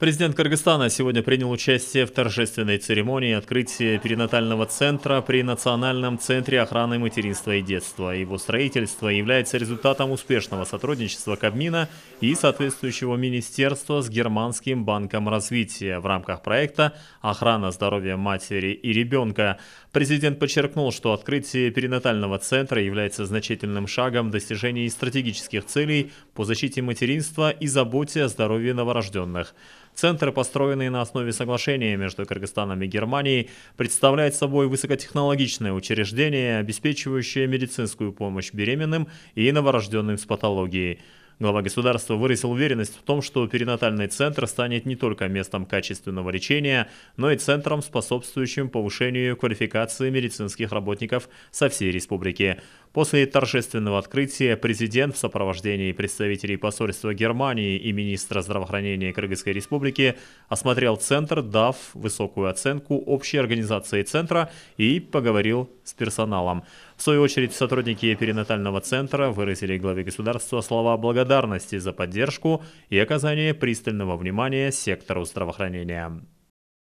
Президент Кыргызстана сегодня принял участие в торжественной церемонии открытия перинатального центра при Национальном центре охраны материнства и детства. Его строительство является результатом успешного сотрудничества Кабмина и соответствующего министерства с Германским банком развития в рамках проекта «Охрана здоровья матери и ребенка». Президент подчеркнул, что открытие перинатального центра является значительным шагом в достижении стратегических целей по защите материнства и заботе о здоровье новорожденных. Центр, построенный на основе соглашения между Кыргызстаном и Германией, представляет собой высокотехнологичное учреждение, обеспечивающее медицинскую помощь беременным и новорожденным с патологией. Глава государства выразил уверенность в том, что перинатальный центр станет не только местом качественного лечения, но и центром, способствующим повышению квалификации медицинских работников со всей республики. После торжественного открытия президент в сопровождении представителей посольства Германии и министра здравоохранения Кыргызской республики осмотрел центр, дав высокую оценку общей организации центра и поговорил с персоналом. В свою очередь сотрудники перинатального центра выразили главе государства слова благодарности за поддержку и оказание пристального внимания сектору здравоохранения.